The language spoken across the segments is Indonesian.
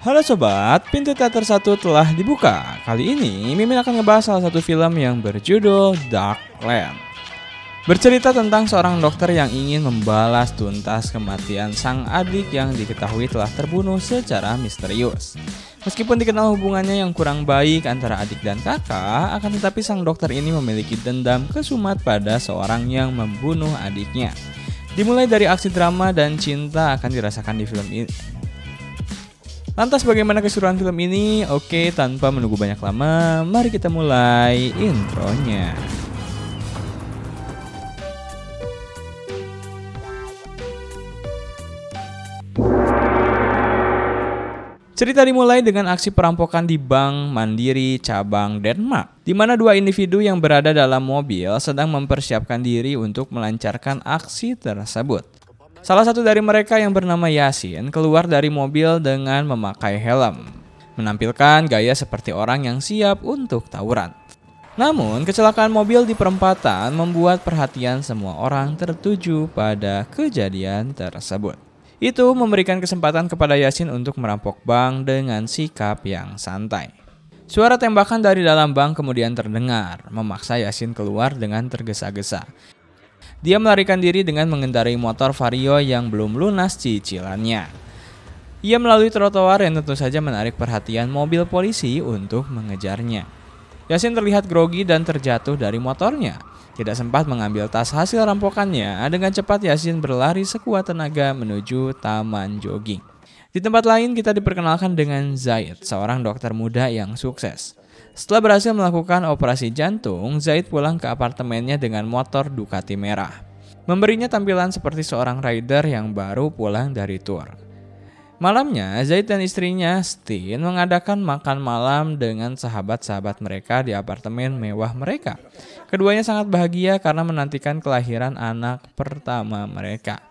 Halo Sobat, pintu teater satu telah dibuka. Kali ini Mimin akan ngebahas salah satu film yang berjudul Dark Land. Bercerita tentang seorang dokter yang ingin membalas tuntas kematian sang adik yang diketahui telah terbunuh secara misterius. Meskipun dikenal hubungannya yang kurang baik antara adik dan kakak, akan tetapi sang dokter ini memiliki dendam kesumat pada seorang yang membunuh adiknya. Dimulai dari aksi drama dan cinta akan dirasakan di film ini Lantas bagaimana keseruan film ini? Oke, tanpa menunggu banyak lama, mari kita mulai intronya. Cerita dimulai dengan aksi perampokan di Bank Mandiri Cabang Denmark, di mana dua individu yang berada dalam mobil sedang mempersiapkan diri untuk melancarkan aksi tersebut. Salah satu dari mereka yang bernama Yasin keluar dari mobil dengan memakai helm, menampilkan gaya seperti orang yang siap untuk tawuran. Namun, kecelakaan mobil di perempatan membuat perhatian semua orang tertuju pada kejadian tersebut. Itu memberikan kesempatan kepada Yasin untuk merampok bank dengan sikap yang santai. Suara tembakan dari dalam bank kemudian terdengar, memaksa Yasin keluar dengan tergesa-gesa. Dia melarikan diri dengan mengendarai motor Vario yang belum lunas cicilannya. Ia melalui trotoar yang tentu saja menarik perhatian mobil polisi untuk mengejarnya. Yasin terlihat grogi dan terjatuh dari motornya. Tidak sempat mengambil tas hasil rampokannya, dengan cepat Yasin berlari sekuat tenaga menuju taman jogging. Di tempat lain kita diperkenalkan dengan Zaid, seorang dokter muda yang sukses. Setelah berhasil melakukan operasi jantung, Zaid pulang ke apartemennya dengan motor Ducati merah. Memberinya tampilan seperti seorang rider yang baru pulang dari tour. Malamnya, Zaid dan istrinya, Stin, mengadakan makan malam dengan sahabat-sahabat mereka di apartemen mewah mereka. Keduanya sangat bahagia karena menantikan kelahiran anak pertama mereka.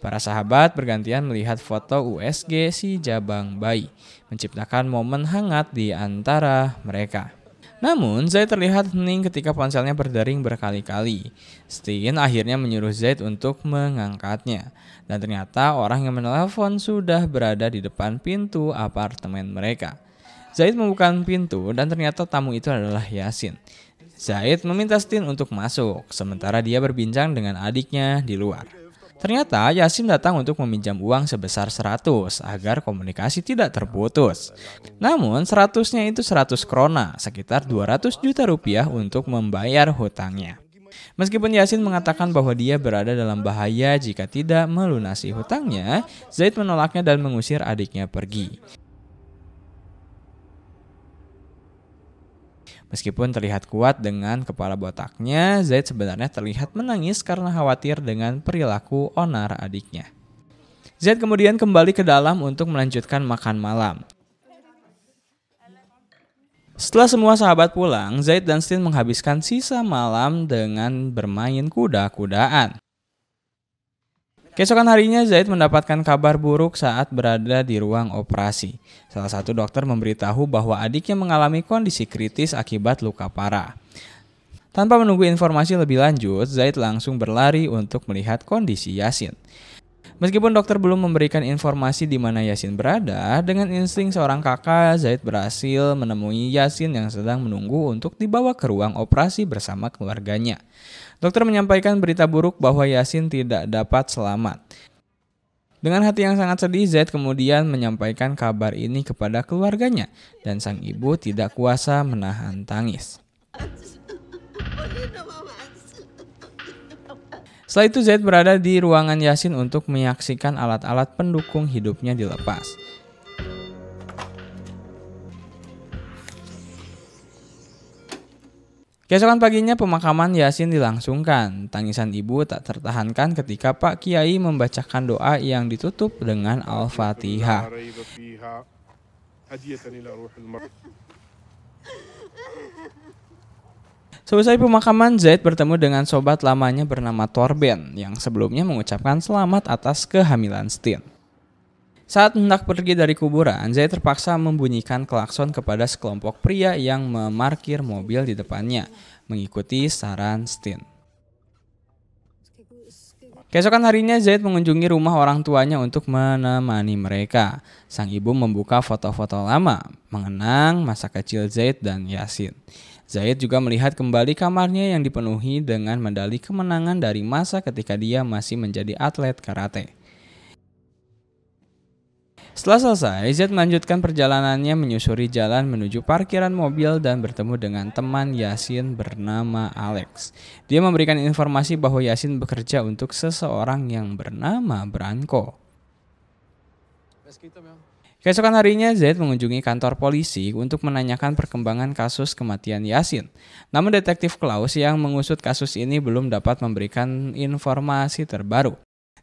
Para sahabat bergantian melihat foto USG si Jabang Bayi, menciptakan momen hangat di antara mereka. Namun, Zaid terlihat hening ketika ponselnya berdering berkali-kali. Stin akhirnya menyuruh Zaid untuk mengangkatnya. Dan ternyata orang yang menelepon sudah berada di depan pintu apartemen mereka. Zaid membuka pintu dan ternyata tamu itu adalah Yasin. Zaid meminta Stin untuk masuk, sementara dia berbincang dengan adiknya di luar. Ternyata Yasin datang untuk meminjam uang sebesar 100 agar komunikasi tidak terputus. Namun 100-nya itu 100 krona, sekitar 200 juta rupiah untuk membayar hutangnya. Meskipun Yasin mengatakan bahwa dia berada dalam bahaya jika tidak melunasi hutangnya, Zaid menolaknya dan mengusir adiknya pergi. Meskipun terlihat kuat dengan kepala botaknya, Zaid sebenarnya terlihat menangis karena khawatir dengan perilaku onar adiknya. Zaid kemudian kembali ke dalam untuk melanjutkan makan malam. Setelah semua sahabat pulang, Zaid dan Stin menghabiskan sisa malam dengan bermain kuda-kudaan. Keesokan harinya Zaid mendapatkan kabar buruk saat berada di ruang operasi. Salah satu dokter memberitahu bahwa adiknya mengalami kondisi kritis akibat luka parah. Tanpa menunggu informasi lebih lanjut, Zaid langsung berlari untuk melihat kondisi Yasin. Meskipun dokter belum memberikan informasi di mana Yasin berada, dengan insting seorang kakak, Zaid berhasil menemui Yasin yang sedang menunggu untuk dibawa ke ruang operasi bersama keluarganya. Dokter menyampaikan berita buruk bahwa Yasin tidak dapat selamat. Dengan hati yang sangat sedih, Zaid kemudian menyampaikan kabar ini kepada keluarganya dan sang ibu tidak kuasa menahan tangis. Setelah itu Zaid berada di ruangan Yasin untuk menyaksikan alat-alat pendukung hidupnya dilepas. Keesokan paginya pemakaman Yasin dilangsungkan. Tangisan ibu tak tertahankan ketika Pak Kiai membacakan doa yang ditutup dengan Al-Fatihah. Selesai pemakaman, Zaid bertemu dengan sobat lamanya bernama Torben yang sebelumnya mengucapkan selamat atas kehamilan Stin. Saat hendak pergi dari kuburan, Zai terpaksa membunyikan klakson kepada sekelompok pria yang memarkir mobil di depannya, mengikuti saran Stin. Keesokan harinya Zaid mengunjungi rumah orang tuanya untuk menemani mereka. Sang ibu membuka foto-foto lama mengenang masa kecil Zaid dan Yasin. Zaid juga melihat kembali kamarnya yang dipenuhi dengan medali kemenangan dari masa ketika dia masih menjadi atlet karate. Setelah selesai, Z melanjutkan perjalanannya menyusuri jalan menuju parkiran mobil dan bertemu dengan teman Yasin bernama Alex. Dia memberikan informasi bahwa Yasin bekerja untuk seseorang yang bernama Branko. Keesokan harinya, Z mengunjungi kantor polisi untuk menanyakan perkembangan kasus kematian Yasin. Namun detektif Klaus yang mengusut kasus ini belum dapat memberikan informasi terbaru.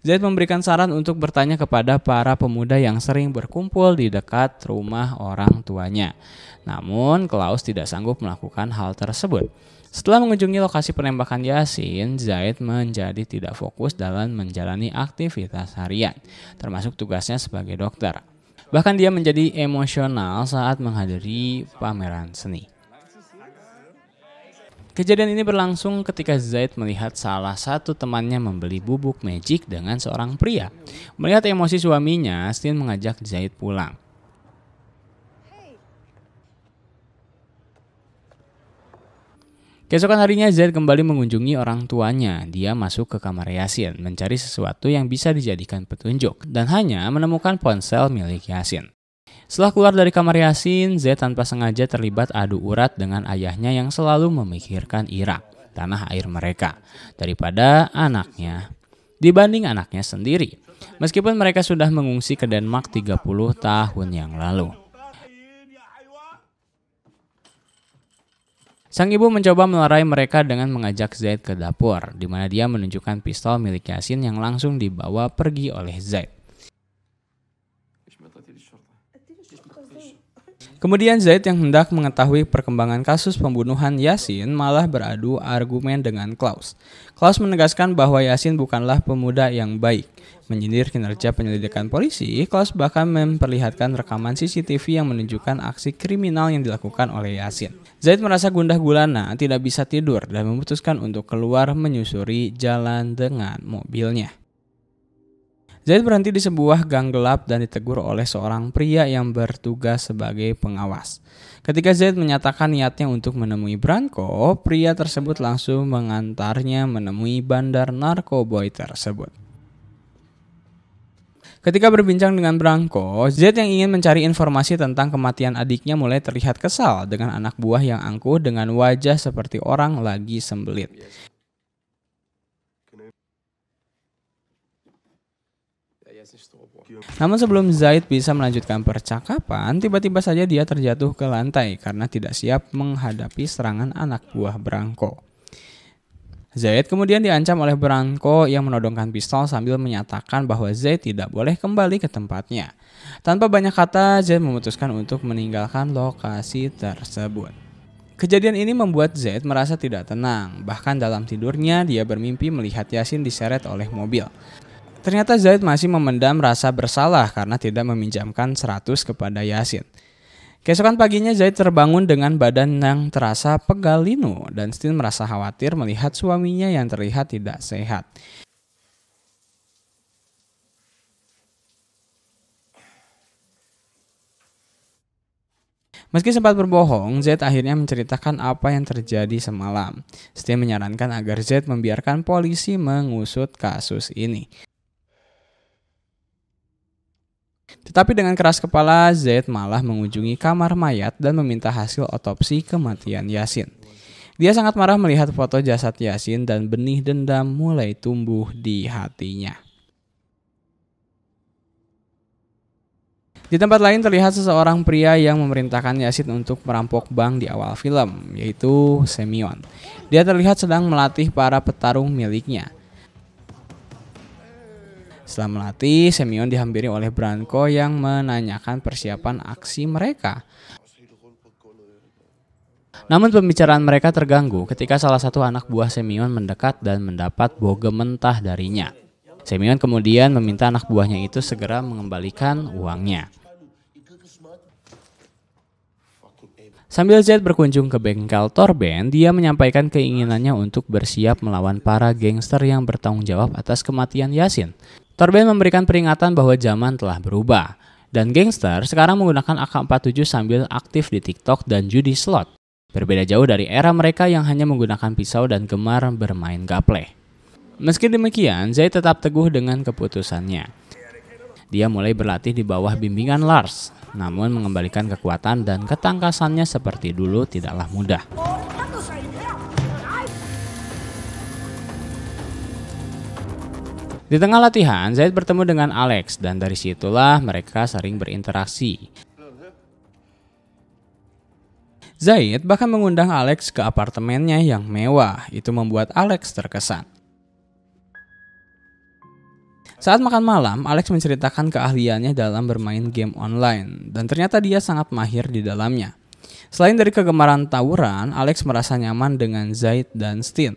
Zaid memberikan saran untuk bertanya kepada para pemuda yang sering berkumpul di dekat rumah orang tuanya. Namun, Klaus tidak sanggup melakukan hal tersebut. Setelah mengunjungi lokasi penembakan Yasin, Zaid menjadi tidak fokus dalam menjalani aktivitas harian, termasuk tugasnya sebagai dokter. Bahkan dia menjadi emosional saat menghadiri pameran seni. Kejadian ini berlangsung ketika Zaid melihat salah satu temannya membeli bubuk magic dengan seorang pria. Melihat emosi suaminya, Stin mengajak Zaid pulang. Keesokan harinya Zaid kembali mengunjungi orang tuanya. Dia masuk ke kamar Yasin mencari sesuatu yang bisa dijadikan petunjuk dan hanya menemukan ponsel milik Yasin. Setelah keluar dari kamar Yasin, Z tanpa sengaja terlibat adu urat dengan ayahnya yang selalu memikirkan Irak, tanah air mereka, daripada anaknya dibanding anaknya sendiri. Meskipun mereka sudah mengungsi ke Denmark 30 tahun yang lalu. Sang ibu mencoba melerai mereka dengan mengajak Zaid ke dapur, di mana dia menunjukkan pistol milik Yasin yang langsung dibawa pergi oleh Zaid. Kemudian Zaid yang hendak mengetahui perkembangan kasus pembunuhan Yasin malah beradu argumen dengan Klaus. Klaus menegaskan bahwa Yasin bukanlah pemuda yang baik. Menyindir kinerja penyelidikan polisi, Klaus bahkan memperlihatkan rekaman CCTV yang menunjukkan aksi kriminal yang dilakukan oleh Yasin. Zaid merasa gundah gulana, tidak bisa tidur dan memutuskan untuk keluar menyusuri jalan dengan mobilnya. Zaid berhenti di sebuah gang gelap dan ditegur oleh seorang pria yang bertugas sebagai pengawas. Ketika Zaid menyatakan niatnya untuk menemui Branko, pria tersebut langsung mengantarnya menemui bandar narkoboy tersebut. Ketika berbincang dengan Branko, Zaid yang ingin mencari informasi tentang kematian adiknya mulai terlihat kesal dengan anak buah yang angkuh dengan wajah seperti orang lagi sembelit. Namun sebelum Zaid bisa melanjutkan percakapan, tiba-tiba saja dia terjatuh ke lantai karena tidak siap menghadapi serangan anak buah Branko. Zaid kemudian diancam oleh Branko yang menodongkan pistol sambil menyatakan bahwa Zaid tidak boleh kembali ke tempatnya. Tanpa banyak kata, Zaid memutuskan untuk meninggalkan lokasi tersebut. Kejadian ini membuat Zaid merasa tidak tenang, bahkan dalam tidurnya dia bermimpi melihat Yasin diseret oleh mobil. Ternyata Zaid masih memendam rasa bersalah karena tidak meminjamkan 100 kepada Yasin. Keesokan paginya Zaid terbangun dengan badan yang terasa pegal linu dan Stin merasa khawatir melihat suaminya yang terlihat tidak sehat. Meski sempat berbohong, Zaid akhirnya menceritakan apa yang terjadi semalam. Setia menyarankan agar Zaid membiarkan polisi mengusut kasus ini. Tetapi dengan keras kepala, Zaid malah mengunjungi kamar mayat dan meminta hasil otopsi kematian Yasin. Dia sangat marah melihat foto jasad Yasin dan benih dendam mulai tumbuh di hatinya. Di tempat lain terlihat seseorang pria yang memerintahkan Yasin untuk merampok bank di awal film, yaitu Semyon. Dia terlihat sedang melatih para petarung miliknya. Setelah melatih, Semyon dihampiri oleh Branko yang menanyakan persiapan aksi mereka. Namun pembicaraan mereka terganggu ketika salah satu anak buah Semyon mendekat dan mendapat boge mentah darinya. Semyon kemudian meminta anak buahnya itu segera mengembalikan uangnya. Sambil Zed berkunjung ke bengkel Torben, dia menyampaikan keinginannya untuk bersiap melawan para gangster yang bertanggung jawab atas kematian Yasin. Torben memberikan peringatan bahwa zaman telah berubah, dan gangster sekarang menggunakan AK-47 sambil aktif di TikTok dan judi slot. Berbeda jauh dari era mereka yang hanya menggunakan pisau dan gemar bermain gaple. Meski demikian, Zay tetap teguh dengan keputusannya. Dia mulai berlatih di bawah bimbingan Lars, namun mengembalikan kekuatan dan ketangkasannya seperti dulu tidaklah mudah. Di tengah latihan, Zaid bertemu dengan Alex dan dari situlah mereka sering berinteraksi. Zaid bahkan mengundang Alex ke apartemennya yang mewah. Itu membuat Alex terkesan. Saat makan malam, Alex menceritakan keahliannya dalam bermain game online dan ternyata dia sangat mahir di dalamnya. Selain dari kegemaran tawuran, Alex merasa nyaman dengan Zaid dan Steen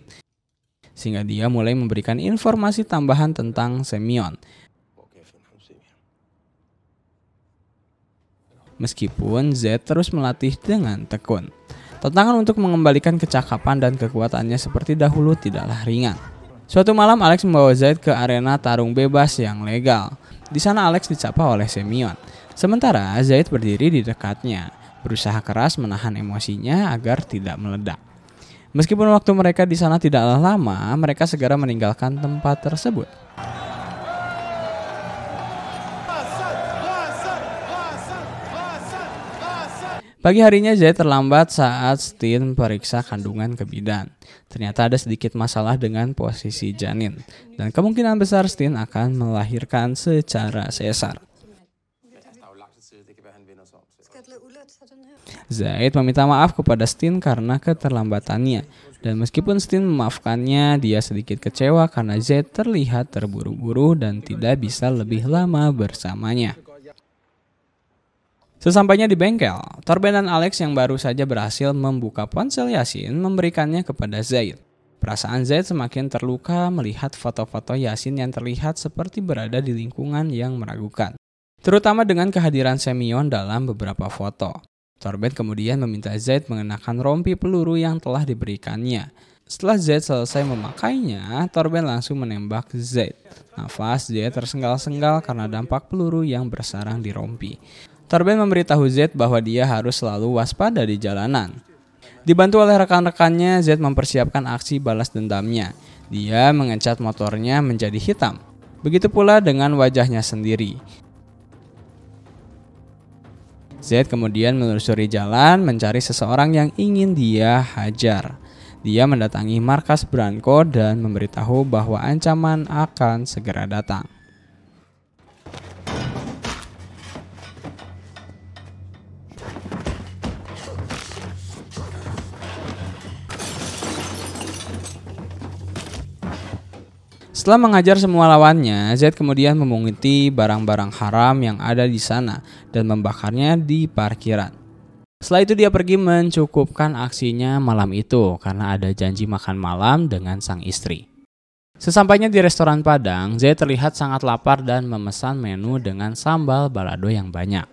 sehingga dia mulai memberikan informasi tambahan tentang Semyon. Meskipun Z terus melatih dengan tekun. Tantangan untuk mengembalikan kecakapan dan kekuatannya seperti dahulu tidaklah ringan. Suatu malam Alex membawa Zaid ke arena tarung bebas yang legal. Di sana Alex dicapa oleh Semyon. Sementara Zaid berdiri di dekatnya, berusaha keras menahan emosinya agar tidak meledak. Meskipun waktu mereka di sana tidaklah lama, mereka segera meninggalkan tempat tersebut. Pagi harinya Zed terlambat saat Stin periksa kandungan ke bidan. Ternyata ada sedikit masalah dengan posisi janin dan kemungkinan besar Stin akan melahirkan secara sesar. Zaid meminta maaf kepada Stin karena keterlambatannya. Dan meskipun Stin memaafkannya, dia sedikit kecewa karena Zaid terlihat terburu-buru dan tidak bisa lebih lama bersamanya. Sesampainya di bengkel, Torben dan Alex yang baru saja berhasil membuka ponsel Yasin memberikannya kepada Zaid. Perasaan Zaid semakin terluka melihat foto-foto Yasin yang terlihat seperti berada di lingkungan yang meragukan. Terutama dengan kehadiran Semion dalam beberapa foto. Torbet kemudian meminta Zaid mengenakan rompi peluru yang telah diberikannya. Setelah Zaid selesai memakainya, Torben langsung menembak Zaid. Nafas Zaid tersengal-sengal karena dampak peluru yang bersarang di rompi. Torben memberitahu Zaid bahwa dia harus selalu waspada di jalanan. Dibantu oleh rekan-rekannya, Zaid mempersiapkan aksi balas dendamnya. Dia mengecat motornya menjadi hitam. Begitu pula dengan wajahnya sendiri. Z kemudian menelusuri jalan mencari seseorang yang ingin dia hajar. Dia mendatangi markas Branko dan memberitahu bahwa ancaman akan segera datang. Setelah mengajar semua lawannya, Zaid kemudian memunguti barang-barang haram yang ada di sana dan membakarnya di parkiran. Setelah itu dia pergi mencukupkan aksinya malam itu karena ada janji makan malam dengan sang istri. Sesampainya di restoran Padang, Zaid terlihat sangat lapar dan memesan menu dengan sambal balado yang banyak.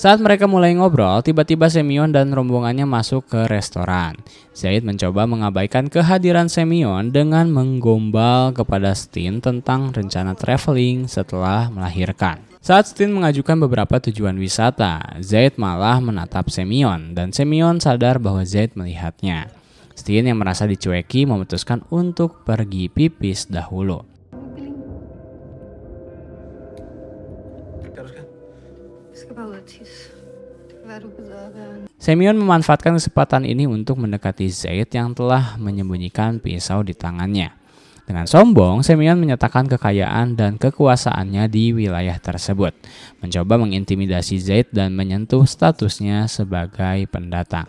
Saat mereka mulai ngobrol, tiba-tiba Semion dan rombongannya masuk ke restoran. Zaid mencoba mengabaikan kehadiran Semion dengan menggombal kepada Stin tentang rencana traveling setelah melahirkan. Saat Stin mengajukan beberapa tujuan wisata, Zaid malah menatap Semion dan Semion sadar bahwa Zaid melihatnya. Stin yang merasa dicueki memutuskan untuk pergi pipis dahulu. Semyon memanfaatkan kesempatan ini untuk mendekati Zaid yang telah menyembunyikan pisau di tangannya. Dengan sombong, Semyon menyatakan kekayaan dan kekuasaannya di wilayah tersebut, mencoba mengintimidasi Zaid dan menyentuh statusnya sebagai pendatang.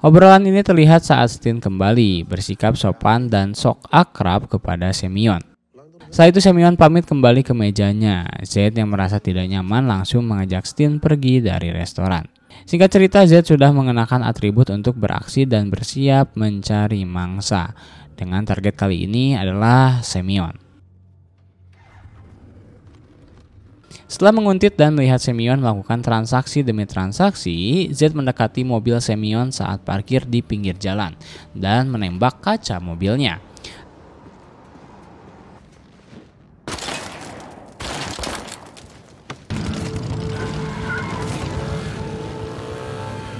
Obrolan ini terlihat saat Stin kembali bersikap sopan dan sok akrab kepada Semyon. Setelah itu Semyon pamit kembali ke mejanya. Zed yang merasa tidak nyaman langsung mengajak Stin pergi dari restoran. Singkat cerita Z sudah mengenakan atribut untuk beraksi dan bersiap mencari mangsa. Dengan target kali ini adalah Semyon. Setelah menguntit dan melihat Semyon melakukan transaksi demi transaksi, Z mendekati mobil Semyon saat parkir di pinggir jalan dan menembak kaca mobilnya.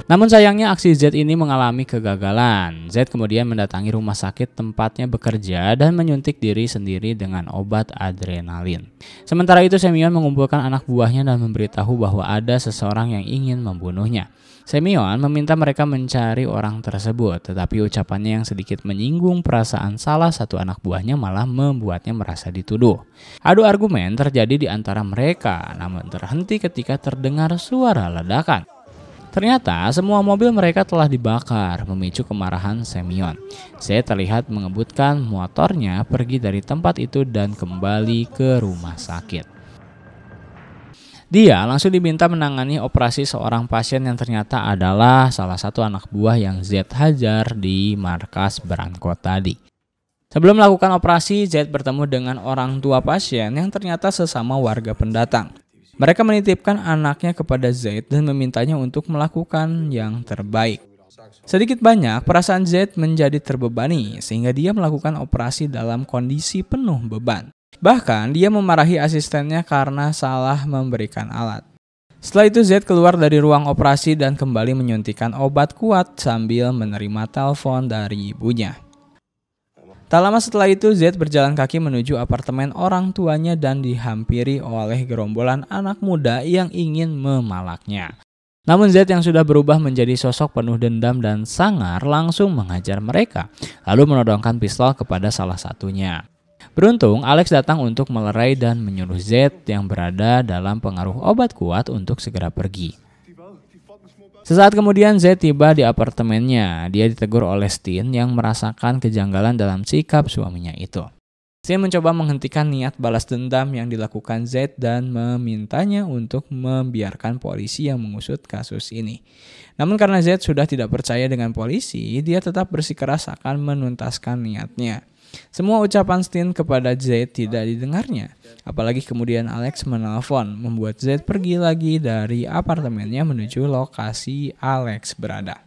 Namun sayangnya aksi Z ini mengalami kegagalan. Z kemudian mendatangi rumah sakit tempatnya bekerja dan menyuntik diri sendiri dengan obat adrenalin. Sementara itu Semion mengumpulkan anak buahnya dan memberitahu bahwa ada seseorang yang ingin membunuhnya. Semion meminta mereka mencari orang tersebut, tetapi ucapannya yang sedikit menyinggung perasaan salah satu anak buahnya malah membuatnya merasa dituduh. Adu argumen terjadi di antara mereka, namun terhenti ketika terdengar suara ledakan. Ternyata semua mobil mereka telah dibakar, memicu kemarahan Semyon. Z terlihat mengebutkan motornya pergi dari tempat itu dan kembali ke rumah sakit. Dia langsung diminta menangani operasi seorang pasien yang ternyata adalah salah satu anak buah yang Z hajar di markas Branko tadi. Sebelum melakukan operasi, Z bertemu dengan orang tua pasien yang ternyata sesama warga pendatang. Mereka menitipkan anaknya kepada Zaid dan memintanya untuk melakukan yang terbaik. Sedikit banyak, perasaan Zaid menjadi terbebani sehingga dia melakukan operasi dalam kondisi penuh beban. Bahkan, dia memarahi asistennya karena salah memberikan alat. Setelah itu Zaid keluar dari ruang operasi dan kembali menyuntikkan obat kuat sambil menerima telepon dari ibunya. Tak lama setelah itu, Z berjalan kaki menuju apartemen orang tuanya dan dihampiri oleh gerombolan anak muda yang ingin memalaknya. Namun Z yang sudah berubah menjadi sosok penuh dendam dan sangar langsung mengajar mereka, lalu menodongkan pistol kepada salah satunya. Beruntung, Alex datang untuk melerai dan menyuruh Z yang berada dalam pengaruh obat kuat untuk segera pergi. Sesaat kemudian Z tiba di apartemennya. Dia ditegur oleh Stin yang merasakan kejanggalan dalam sikap suaminya itu. Stin mencoba menghentikan niat balas dendam yang dilakukan Z dan memintanya untuk membiarkan polisi yang mengusut kasus ini. Namun karena Z sudah tidak percaya dengan polisi, dia tetap bersikeras akan menuntaskan niatnya. Semua ucapan Stin kepada Z tidak didengarnya. Apalagi kemudian Alex menelpon, membuat Z pergi lagi dari apartemennya menuju lokasi Alex berada.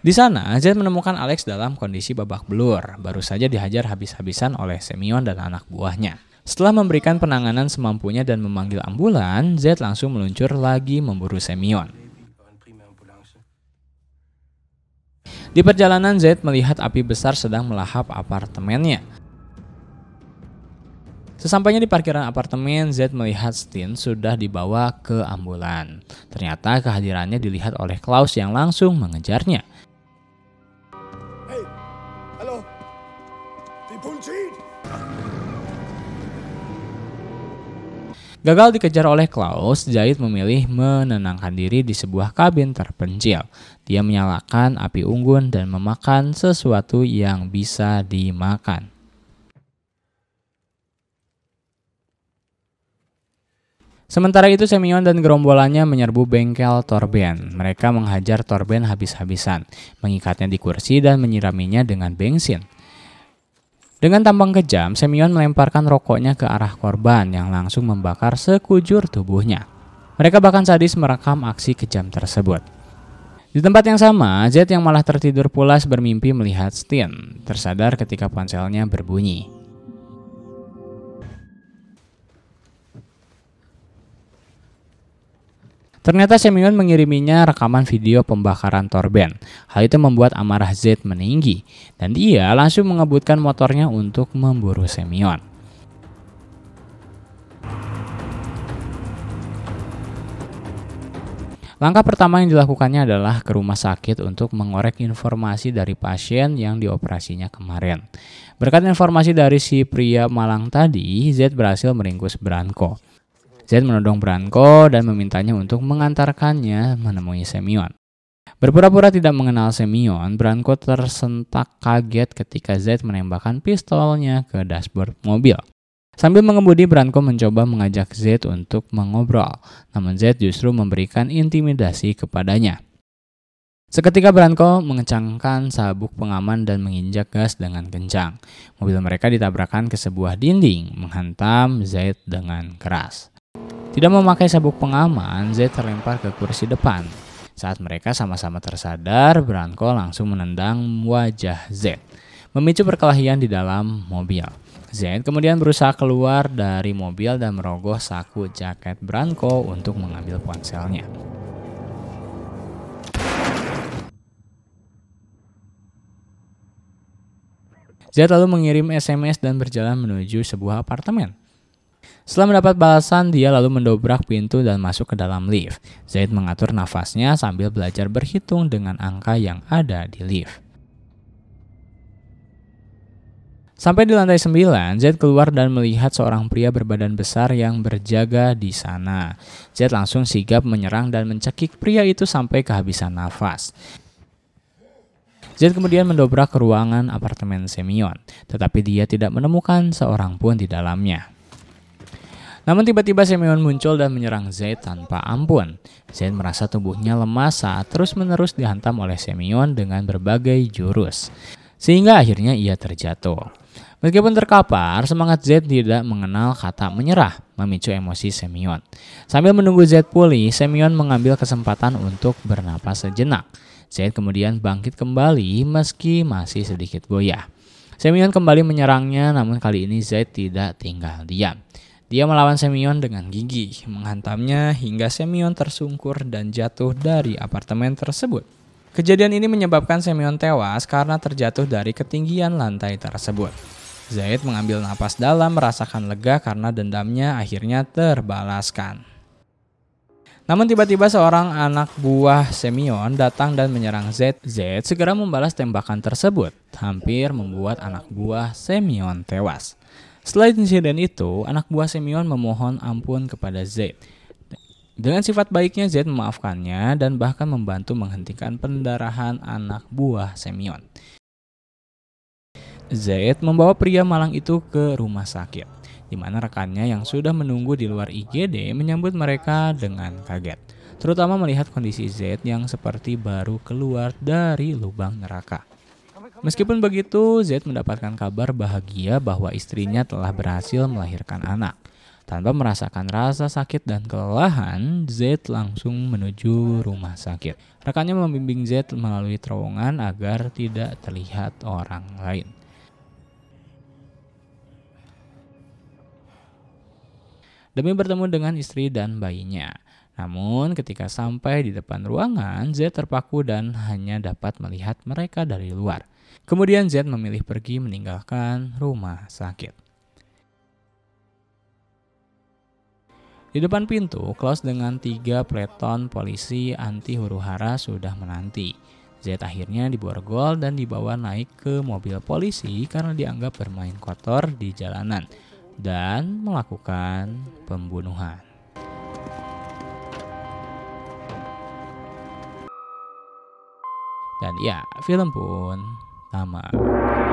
Di sana, Zed menemukan Alex dalam kondisi babak belur, baru saja dihajar habis-habisan oleh Semion dan anak buahnya. Setelah memberikan penanganan semampunya dan memanggil ambulan, Zed langsung meluncur lagi memburu Semion. Di perjalanan Zaid melihat api besar sedang melahap apartemennya. Sesampainya di parkiran apartemen, Zed melihat Stin sudah dibawa ke ambulan. Ternyata kehadirannya dilihat oleh Klaus yang langsung mengejarnya. Hey, halo, Gagal dikejar oleh Klaus, Zaid memilih menenangkan diri di sebuah kabin terpencil. Dia menyalakan api unggun dan memakan sesuatu yang bisa dimakan. Sementara itu Semyon dan gerombolannya menyerbu bengkel Torben. Mereka menghajar Torben habis-habisan, mengikatnya di kursi dan menyiraminya dengan bensin. Dengan tampang kejam, Semyon melemparkan rokoknya ke arah korban yang langsung membakar sekujur tubuhnya. Mereka bahkan sadis merekam aksi kejam tersebut. Di tempat yang sama, Z yang malah tertidur pulas bermimpi melihat Stian, tersadar ketika ponselnya berbunyi. Ternyata Semion mengiriminya rekaman video pembakaran Torben. Hal itu membuat amarah Zed meninggi, dan dia langsung mengebutkan motornya untuk memburu Semion. Langkah pertama yang dilakukannya adalah ke rumah sakit untuk mengorek informasi dari pasien yang dioperasinya kemarin. Berkat informasi dari si pria malang tadi, Z berhasil meringkus Branko. Z menodong Branko dan memintanya untuk mengantarkannya menemui Semyon. Berpura-pura tidak mengenal Semyon, Branko tersentak kaget ketika Z menembakkan pistolnya ke dashboard mobil. Sambil mengemudi, Branko mencoba mengajak Z untuk mengobrol, namun Z justru memberikan intimidasi kepadanya. Seketika Branko mengencangkan sabuk pengaman dan menginjak gas dengan kencang. Mobil mereka ditabrakan ke sebuah dinding, menghantam Z dengan keras. Tidak memakai sabuk pengaman, Z terlempar ke kursi depan. Saat mereka sama-sama tersadar, Branko langsung menendang wajah Z, memicu perkelahian di dalam mobil. Zaid kemudian berusaha keluar dari mobil dan merogoh saku jaket Branko untuk mengambil ponselnya. Zaid lalu mengirim SMS dan berjalan menuju sebuah apartemen. Setelah mendapat balasan, dia lalu mendobrak pintu dan masuk ke dalam lift. Zaid mengatur nafasnya sambil belajar berhitung dengan angka yang ada di lift. Sampai di lantai 9, Z keluar dan melihat seorang pria berbadan besar yang berjaga di sana. Z langsung sigap menyerang dan mencekik pria itu sampai kehabisan nafas. Z kemudian mendobrak ke ruangan apartemen Semion, tetapi dia tidak menemukan seorang pun di dalamnya. Namun tiba-tiba Simeon muncul dan menyerang Z tanpa ampun. Z merasa tubuhnya lemas saat terus-menerus dihantam oleh Simeon dengan berbagai jurus. Sehingga akhirnya ia terjatuh. Meskipun terkapar, semangat Z tidak mengenal kata menyerah, memicu emosi Semion. Sambil menunggu Z pulih, Semion mengambil kesempatan untuk bernapas sejenak. Z kemudian bangkit kembali meski masih sedikit goyah. Semion kembali menyerangnya, namun kali ini Z tidak tinggal diam. Dia melawan Semion dengan gigi, menghantamnya hingga Semion tersungkur dan jatuh dari apartemen tersebut. Kejadian ini menyebabkan Semion tewas karena terjatuh dari ketinggian lantai tersebut. Zaid mengambil napas dalam merasakan lega karena dendamnya akhirnya terbalaskan. Namun tiba-tiba seorang anak buah Semion datang dan menyerang Zaid. Zaid segera membalas tembakan tersebut, hampir membuat anak buah Semion tewas. Selain insiden itu, anak buah Semion memohon ampun kepada Zaid. Dengan sifat baiknya Zaid memaafkannya dan bahkan membantu menghentikan pendarahan anak buah Semion. Zaid membawa pria malang itu ke rumah sakit, di mana rekannya yang sudah menunggu di luar IGD menyambut mereka dengan kaget, terutama melihat kondisi Zaid yang seperti baru keluar dari lubang neraka. Meskipun begitu, Zaid mendapatkan kabar bahagia bahwa istrinya telah berhasil melahirkan anak. Tanpa merasakan rasa sakit dan kelelahan, Zaid langsung menuju rumah sakit. Rekannya membimbing Zaid melalui terowongan agar tidak terlihat orang lain. demi bertemu dengan istri dan bayinya. Namun, ketika sampai di depan ruangan, Z terpaku dan hanya dapat melihat mereka dari luar. Kemudian Z memilih pergi meninggalkan rumah sakit. Di depan pintu, Klaus dengan tiga pleton polisi anti huru hara sudah menanti. Z akhirnya diborgol dan dibawa naik ke mobil polisi karena dianggap bermain kotor di jalanan dan melakukan pembunuhan. Dan ya, film pun tamat.